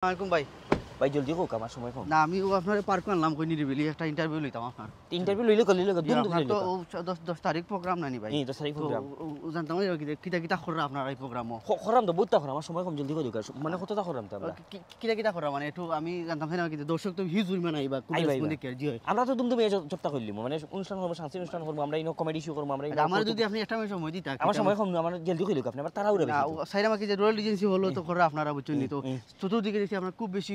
Assalamualaikum bhai. ভাই জলদি হোক আমার সময় কম না আমি আপনার পার্ক আনলাম কই নিরিবিলি একটা ইন্টারভিউ লইতাম আপনার ইন্টারভিউ লইলে কলি লইলে দুম দুম তো 10 10 তারিখ প্রোগ্রাম নানি ভাই এই 10 তারিখ প্রোগ্রাম জানতাম ওই কি কিটা কিটা কররা আপনার এই প্রোগ্রামও খরাম তো বুঝতা খরা আমার সময় কম জলদি কই দিকা মানে তা খরাম তো আমরা কিটা কিটা খরা মানে একটু আমি জানতাম না কি দর্শক তো হিজুর মানে আইবা কোন কোন কে জি আমরা তো দুম দুম এই চপটা কইলিম মানে অনুষ্ঠান হবে শান্তি অনুষ্ঠান করব আমরা ইনো কমেডি শো করব আমরা আচ্ছা, আমার যদি আপনি একটা সময় দিতা আমার সময় কম আমার জলদি কই লইক আপনি তারা তাড়াহুড়া বেশি সাইরা মাকে যে রয়্যাল এজেন্সি হলো তো খরা আপনারা বুঝছেন তো চতুর্দিকে দেখি আপনারা খুব বেশি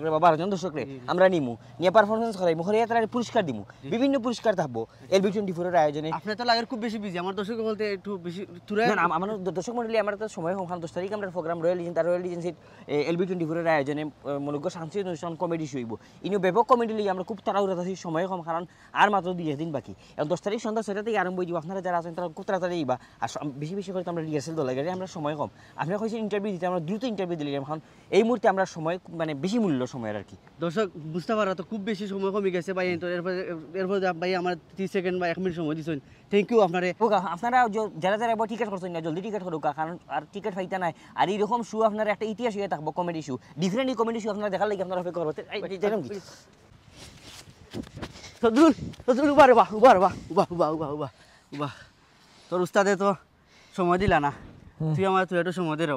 দর্শকরা বা বারোজন দর্শকরে আমরা নিমু নিয়ে পারফরমেন্স করাই হরিয়া তারা পুরস্কার দিমু বিভিন্ন পুরস্কার থাকবো এল বি টোয়েন্টি ফোরের আয়োজনে আপনার তো লাগে খুব বেশি বিজি আমার দর্শক বলতে একটু বেশি আমার দর্শক মন্ডলী আমার তো সময় হোম দশ তারিখ আমরা প্রোগ্রাম রয়েল এজেন্ট আর রয়্যাল এজেন্সির এল বি টোয়েন্টি ফোরের আয়োজনে মনোজ্ঞ সাংস্কৃতিক অনুষ্ঠান কমেডি শুইব ইনিও ব্যাপক কমেডি লিগে আমরা খুব তাড়াহুড়া থাকি সময় কম কারণ আর মাত্র দুই দিন বাকি এবং দশ তারিখ সন্ধ্যা ছয়টা থেকে আরম্ভ হয়ে যাব আপনারা যারা আছেন তারা খুব তাড়াতাড়ি ইবা আর বেশি বেশি করে আমরা রিহার্সেল দলে গেলে আমরা সময় কম আপনারা কয়েছেন ইন্টারভিউ দিতে আমরা দ্রুত ইন্টারভিউ দিলে এখন এই মুহূর্তে আমরা সময় মানে বেশি মূল্য সময়ের আর কি দর্শক বুঝতে পারা তো খুব বেশি সময় কমে গেছে ভাই তো এরপরে এরপরে ভাই আমার তিরিশ সেকেন্ড বা এক মিনিট সময় দিচ্ছেন থ্যাংক ইউ আপনারে ওকা আপনারা যারা যারা একবার টিকিট করছেন না জলদি টিকিট করুক কারণ আর টিকিট ফাইতা নাই আর এইরকম শু আপনারা একটা ইতিহাস হয়ে থাকবো comedy show different comedy show আপনারা দেখার লাগে আপনারা অপেক্ষা করবো সদুল সদুল উবা রে বা উবা রে বা উবা উবা উবা উবা উবা তোর উস্তাদে তো সময় দিলা না তুই আমার তুই একটু সময় দে রে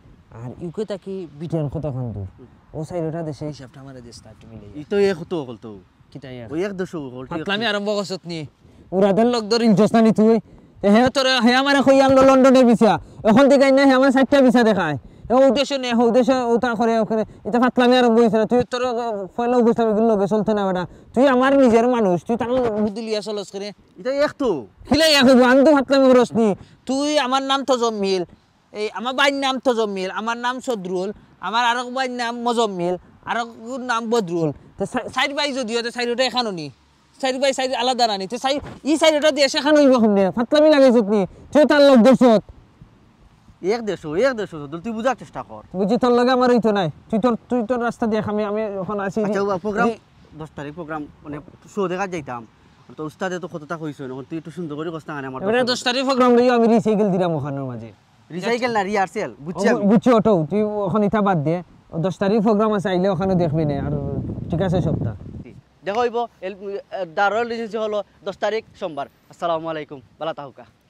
আর ইউকে তাকি বিটিয়ান কত খান দূর ও সাইডটা দেশে হিসাবটা আমার দেশ তার তুমি ই তো এক তো হল তো কিতা ইয়া ও এক দশ হল আমি আরম্ভ করছত নি দেন লোক ধর ইনজস তুই হে তোর হে আমার কই আমলো লন্ডনের বিছা এখন থেকে না হে আমার সাতটা বিছা দেখায় এ উদ্দেশ্য নে ও উদ্দেশ্য করে ও এটা ফাতলামি আরম্ভ হইছে তুই তোর ফলো বুঝতে লগে চলতে না বেটা তুই আমার নিজের মানুষ তুই তার বুদলিয়া চলস করে এটা এক তো খিলাই এক আমি তো ফাতলামি করস নি তুই আমার নাম তো জমিল এই আমার বাইর নাম তজম্মিল আমার নাম সদরুল আমার আরো বাইর নাম মজম্মিল আরো নাম বদরুল তো সাইড বাই যদিও তো সাইডটা এখানো নি সাইড বাই সাইড আলাদা রানি তো সাই ই সাইডটা দিয়ে সেখানে হইব শুনে ফাতলামি লাগাইছত নি তুই তার লোক দেশ এক দেশো এক দেশো তুই বুঝার চেষ্টা কর বুঝি তোর লগে আমার হইতো নাই তুই তোর তুই তোর রাস্তা আমি আমি এখন আছি প্রোগ্রাম আচ্ছা, দশ তারিখ প্রোগ্রাম মানে শো দেখা যাইতাম তো উস্তাদে তো কতটা হইছে তুই একটু সুন্দর করে কষ্ট আনে আমার দশ তারিখ প্রোগ্রাম আমি রিসাইকেল দিলাম ওখানের মাঝে রিসাইকেল না রিহার্সেল বুঝছি বুঝছি ওটো তুই ওখানে ইটা বাদ দিয়ে দশ তারিখ প্রোগ্রাম আছে আইলে ওখানে দেখবি না আর ঠিক আছে সপ্তাহ দেখা হইব দারোয়ার রেজিস্ট্রি হলো দশ তারিখ সোমবার আসসালামু আলাইকুম বালা তাহুকা